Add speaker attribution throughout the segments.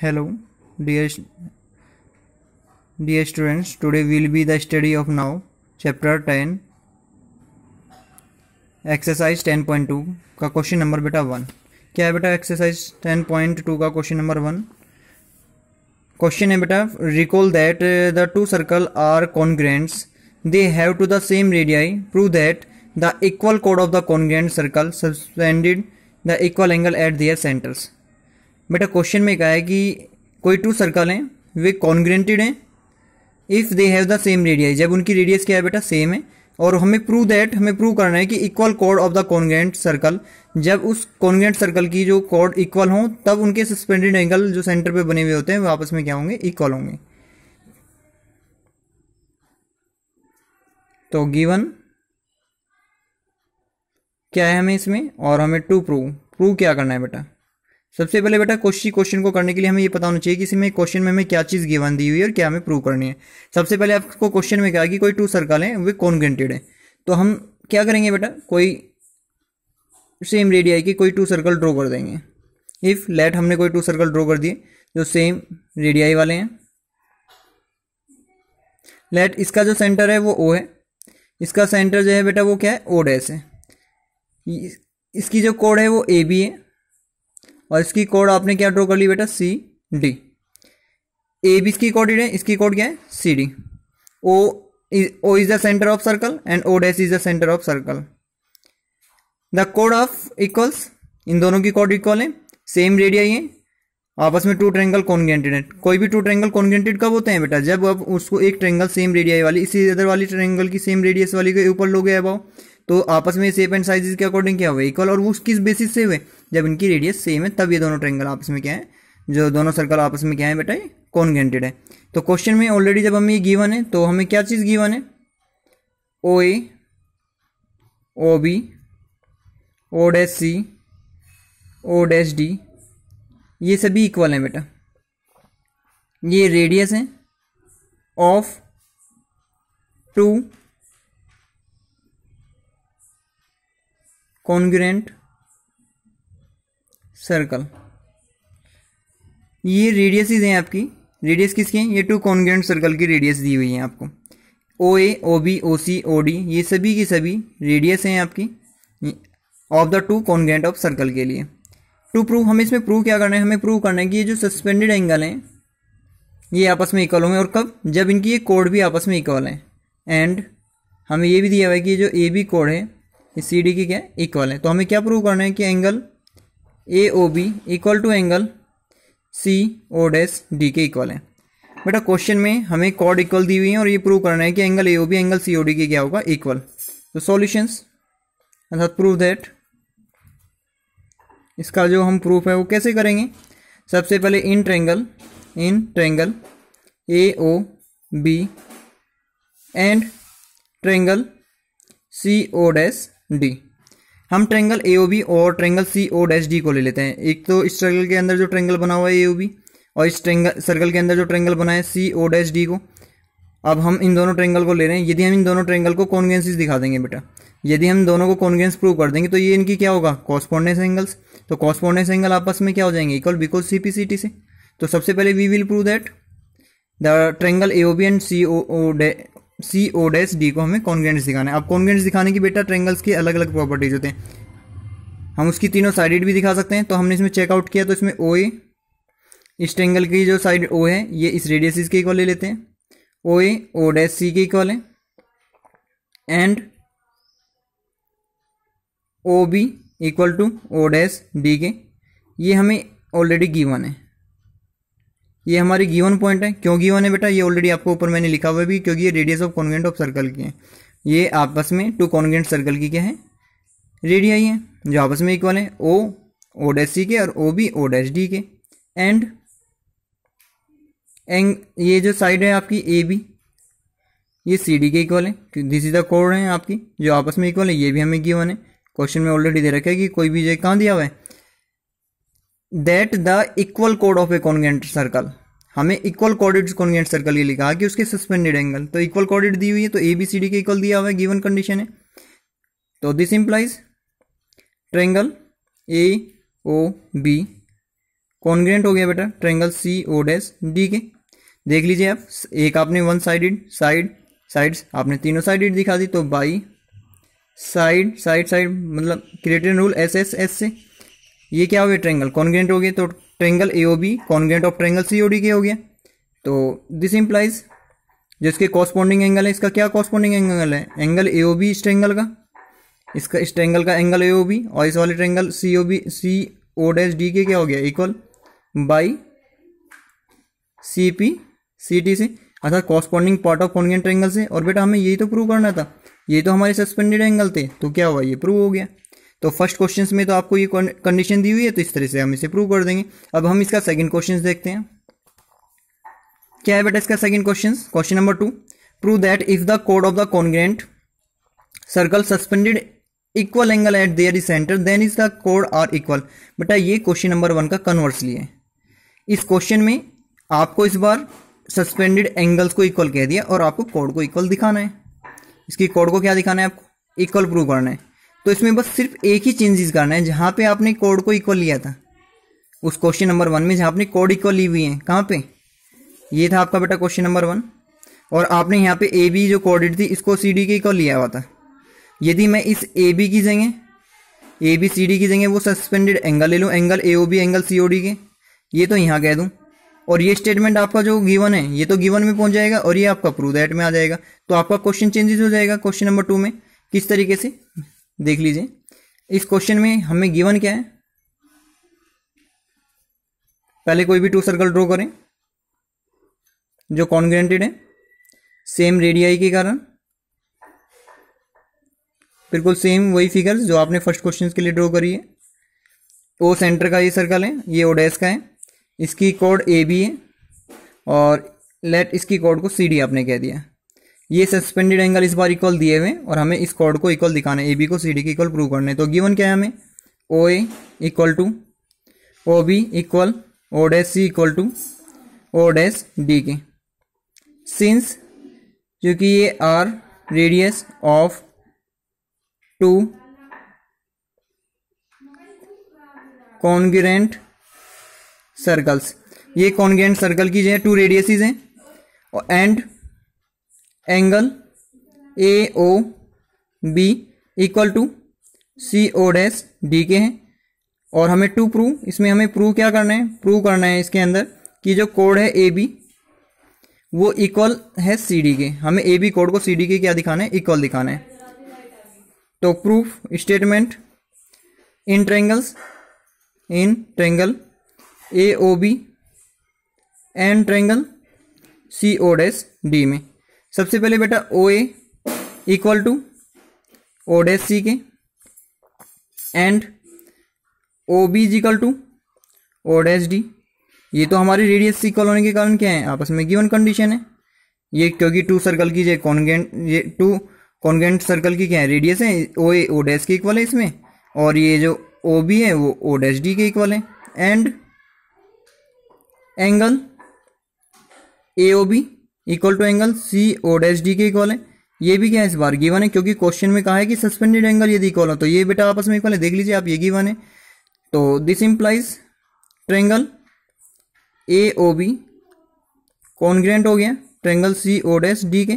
Speaker 1: hello dear dear students today will be the study of now chapter ten exercise two का question number बेटा one क्या है बेटा exercise ten point two का question number one question है बेटा recall that the two circle are congruents they have to the same radii prove that the equal कोड of the congruent circle suspended the equal angle at their centres बेटा question में कहा है कि कोई to circle हैं वे congruented हैं if they have the same radius जब उनकी रेडियस क्या है बेटा सेम है और हमें प्रूव दैट हमें प्रूव करना है कि equal chord of the congruent circle जब उस कॉन्ग्रेंट सर्कल की जो कॉर्ड इक्वल हो तब उनके सस्पेंडेड एंगल जो सेंटर पे बने हुए होते हैं वो आपस में क्या होंगे इक्वल होंगे तो गिवन क्या है हमें इसमें और हमें टू प्रूव प्रूव क्या करना है बेटा सबसे पहले बेटा क्वेश्चन क्वेश्चन को करने के लिए हमें ये पता होना चाहिए कि इसमें क्वेश्चन में हमें क्या चीज़ गिवन दी हुई है और क्या हमें प्रूव करनी है सबसे पहले आपको क्वेश्चन में क्या कि कोई टू सर्कल है वे कौन गेंटेड है तो हम क्या करेंगे बेटा कोई सेम रेडियाई की कोई टू सर्कल ड्रॉ कर देंगे इफ़ लेट हमने कोई टू सर्कल ड्रॉ कर दिए जो सेम रेडियाई वाले हैं लेट इसका जो सेंटर है वो ओ है इसका सेंटर जो है बेटा वो क्या है ओ डैस है इसकी जो कोड है वो ए बी है और इसकी कोड आपने क्या ड्रॉ कर ली बेटा सी डी ए बी इसकी कोड है इसकी कोड क्या है C D O O is the centre of circle and O dash is the centre of circle the कोड ऑफ इक्वल्स इन दोनों की कोड इक्वल है सेम रेडिया है आपस में टू ट्रेंगल कॉन्गेंटेड कोई भी टू ट्रेंगल कॉन्गेंटेड कब होते हैं बेटा जब आप उसको एक ट्रेंगल सेम रेडियाई वाली इसी अदर वाली ट्रेंगल की सेम रेडियस वाली के ऊपर लोगे अबाव तो आपस में सेप एंड साइज के अकॉर्डिंग क्या हुआ इक्वल और वो किस बेसिस से हुए जब इनकी रेडियस सेम है तब ये दोनों ट्रेंगल आपस में क्या है जो दोनों सर्कल आपस में क्या है बेटा कौन कॉन्ग्रेंटेड है तो क्वेश्चन में ऑलरेडी जब हमें ये गीवन है तो हमें क्या चीज़ गीवन है O A O B O dash C O dash D ये सभी इक्वल हैं बेटा ये रेडियस है ऑफ टू कॉन्ग्रेंट सर्कल ये ही हैं आपकी रेडियस किसकी हैं ये टू कॉन्ग्रेंट सर्कल की रेडियस दी हुई है आपको ओ A O B O C O D ये सभी की सभी रेडियस हैं आपकी of the two congruent of circle के लिए टू प्रूव हमें इसमें प्रूव क्या करना है हमें प्रूव करना है कि ये जो सस्पेंडेड एंगल हैं ये आपस में इक्वल होंगे और कब जब इनकी ये कोड भी आपस में इक्वल हैं एंड हमें ये भी दिया हुआ है कि जो ए बी कोड है सी डी की क्या इक्वल है तो हमें क्या प्रूव करना है कि angle A O B equal to angle C O dash D के इक्वल है बेटा क्वेश्चन में हमें कॉड इक्वल दी हुई है और ये प्रूव करना है कि angle A O B angle C O D के क्या होगा इक्वल तो सॉल्यूशंस अर्थात प्रूव दैट इसका जो हम प्रूफ है वो कैसे करेंगे सबसे पहले in triangle in triangle A O B and triangle C O dash D हम ट्रेंगल ए ओ बी और triangle C O dash D को ले लेते हैं एक तो इस सर्कल के अंदर जो ट्रेंगल बना हुआ है ए ओ बी और इस ट्रेंगल सर्कल के अंदर जो ट्रेंगल बना है सी ओ डैश डी को अब हम इन दोनों ट्रेंगल को ले रहे हैं यदि हम इन दोनों ट्रेंगल को कॉन्गेंसिस दिखा देंगे बेटा यदि हम दोनों को कॉन्गेंस प्रूव कर देंगे तो ये इनकी क्या होगा कॉस्पॉन्डेंस एंगल्स तो कॉस्पॉन्डेंस एंगल आपस में क्या हो जाएंगे equal because C P C T से तो सबसे पहले we will prove that the triangle A O B and C O C O dash D को हमें कॉन्गेंट्स दिखाना है अब कॉन्गेंट्स दिखाने की बेटा ट्रेंगल्स की अलग अलग प्रॉपर्टीज होते हैं हम उसकी तीनों साइडेड भी दिखा सकते हैं तो हमने इसमें चेकआउट किया तो इसमें ओ ए इस ट्रेंगल की जो साइड ओ है ये इस रेडियस के इक्वल ले लेते हैं ओ ए ओ डैस सी के इक्वल है and O B equal to O dash D के ये हमें ऑलरेडी गिवन है ये हमारी गीवन पॉइंट है क्यों गीवन है बेटा ये ऑलरेडी आपको ऊपर मैंने लिखा हुआ भी क्योंकि ये radius of congruent of circle की है ये आपस में टू कॉन्वेंट सर्कल की क्या है रेडिया ही है जो आपस में इक्वल है ओ ओ डैश सी के और O B O dash D के एंड एंग ये जो साइड है आपकी ए बी ये सी डी के इक्वल है दिस इज द कोड है आपकी जो आपस में इक्वल है ये भी हमें गिवन है क्वेश्चन में ऑलरेडी दे रखा है कि कोई भी जगह कहाँ दिया हुआ है दैट द इक्वल कोड ऑफ ए कॉन्गेंट सर्कल हमें इक्वल कोडिड कॉन्गेंट सर्कल ये लिखा कि उसके सस्पेंडेड एंगल तो इक्वल कोडिड दी हुई है तो ए बी सी डी के इक्वल दिया हुआ है गिवन कंडीशन है तो this implies triangle A O B congruent हो गया बेटा triangle C O dash D के देख लीजिए आप एक आपने वन साइडेड साइड साइड्स आपने तीनों साइडेड दिखा दी तो बाई साइड साइड साइड मतलब created rule S S S से ये क्या हो गया ट्रेंगल कॉन्ग्रेंट हो गया तो triangle A O B congruent of triangle C O D के हो गया तो दिस इम्प्लाइज जो इसके कॉस्पॉन्डिंग एंगल है इसका क्या कॉस्पॉन्डिंग एंगल है एंगल ए ओ बी इस ट्रेंगल का इसका इस ट्रेंगल का एंगल ए ओ बी और इस वाले triangle C O B C O dash D के क्या हो गया equal by C P C T से अर्थात corresponding part of congruent triangle से और बेटा हमें यही तो प्रूव करना था ये तो हमारे सस्पेंडेड एंगल थे तो क्या हुआ ये प्रूव हो गया तो फर्स्ट क्वेश्चन में तो आपको ये कंडीशन दी हुई है तो इस तरह से हम इसे प्रूव कर देंगे अब हम इसका सेकेंड क्वेश्चन देखते हैं क्या है बेटा इसका second question question number two prove that if the कोड of the congruent circle suspended equal angle eight there is centre then is the code are equal बेटा ये क्वेश्चन नंबर वन का कन्वर्सली है इस क्वेश्चन में आपको इस बार suspended angles को इक्वल कह दिया और आपको कोड को इक्वल दिखाना है इसकी कोड को क्या दिखाना है आपको इक्वल प्रूव करना है तो इसमें बस सिर्फ एक ही चेंजेस करना है जहाँ पे आपने कोड को इक्वल लिया था उस क्वेश्चन नंबर वन में जहाँ आपने कोड इक्वल ली हुई है कहाँ पे ये था आपका बेटा क्वेश्चन नंबर वन और आपने यहाँ पे ए बी जो कोऑर्डिनेट थी इसको सी डी के इक्वल लिया हुआ था यदि मैं इस ए बी की जगह ए बी सी डी की जगह वो सस्पेंडेड एंगल ले लूँ angle A O B angle C O D के ये तो यहाँ कह दूँ और ये स्टेटमेंट आपका जो गिवन है ये तो गिवन में पहुंच जाएगा और ये आपका प्रूव दैट में आ जाएगा तो आपका क्वेश्चन चेंजेस हो जाएगा क्वेश्चन नंबर टू में किस तरीके से देख लीजिए इस क्वेश्चन में हमें गिवन क्या है पहले कोई भी टू सर्कल ड्रॉ करें जो कॉन्ग्रेंटेड है सेम रेडियाई के कारण बिल्कुल सेम वही फिगर्स जो आपने फर्स्ट क्वेश्चन के लिए ड्रॉ करी है ओ सेंटर का ये सर्कल है ये ओडेस का है इसकी कोड ए बी है और लेट इसकी कोड को सी डी आपने कह दिया ये सस्पेंडेड एंगल इस बार इक्वल दिए हुए और हमें इस कॉर्ड को इक्वल दिखाना है ए बी को सी डी के इक्वल प्रूव करना है तो गिवन क्या है हमें O A equal to O B equal O dash C equal to O dash D के सिंस क्योंकि ये are radius of two congruent circles ये कॉन्ग्रेंट सर्कल की जो है टू रेडियसेस हैं and angle A O B equal to C O dash D के हैं और हमें टू प्रूव इसमें हमें प्रूव क्या करना है प्रूव करना है इसके अंदर कि जो कोड है ए बी वो इक्वल है सी डी के हमें ए बी कोड को सी डी के क्या दिखाना है इक्वल दिखाना है तो proof statement in triangles in triangle A O B and triangle C O dash D में सबसे पहले बेटा O A equal to O dash C के and O B is equal to O dash D ये तो हमारी radius equal होने के कारण क्या है आपस में गिवन कंडीशन है ये क्योंकि टू सर्कल की जो कॉन्गेंट ये टू कॉन्गेंट सर्कल की क्या है रेडियस है ओ ए ओ डैश के इक्वल है इसमें और ये जो ओ बी है वो ओ डैश डी के इक्वल है and angle A O B equal to angle C O dash D के इक्वल है ये भी क्या है इस बार गिवन है क्योंकि क्वेश्चन में कहा है कि सस्पेंडेड एंगल यदि इक्वल हो तो ये बेटा आपस में इक्वल है देख लीजिए आप ये गिवन है तो this implies triangle A O B congruent हो गया triangle C O dash D के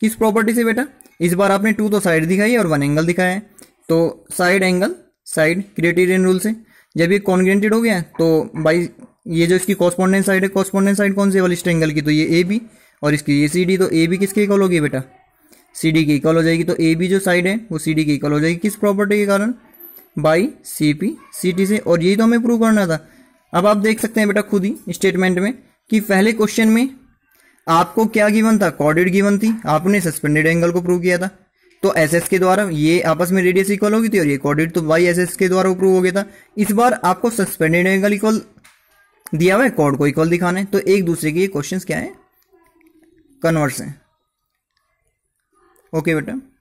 Speaker 1: किस प्रॉपर्टी से बेटा इस बार आपने टू तो साइड दिखाई और वन एंगल दिखाया है तो side angle side criterion rule से जब ये कॉन्ग्रेंटेड हो गया तो बाई ये जो इसकी कॉस्पॉन्डेंट साइड है कॉस्पॉन्डेंट साइड कौन सी वाली स्ट्रेंगल की तो ये ए बी और इसकी ये सी डी तो ए बी किसके इक्वल होगी बेटा सी डी की इक्वल हो जाएगी तो ए बी जो साइड है वो सी डी की इक्वल हो जाएगी किस प्रॉपर्टी के कारण by C P C T से और यही तो हमें प्रूव करना था अब आप देख सकते हैं बेटा खुद ही स्टेटमेंट में कि पहले क्वेश्चन में आपको क्या गिवन था कॉर्डेड गिवन थी आपने सस्पेंडेड एंगल को प्रूव किया था तो एस एस के द्वारा ये आपस में रेडियस इक्वल होगी थी और ये कॉर्डेड तो वाई एस एस के द्वारा प्रूव हो गया था इस बार आपको सस्पेंडेड एंगल इक्वल दिया हुआ है कॉर्ड को इक्वल दिखाने तो एक दूसरे के क्वेश्चन क्या है कन्वर्स हैं ओके बेटा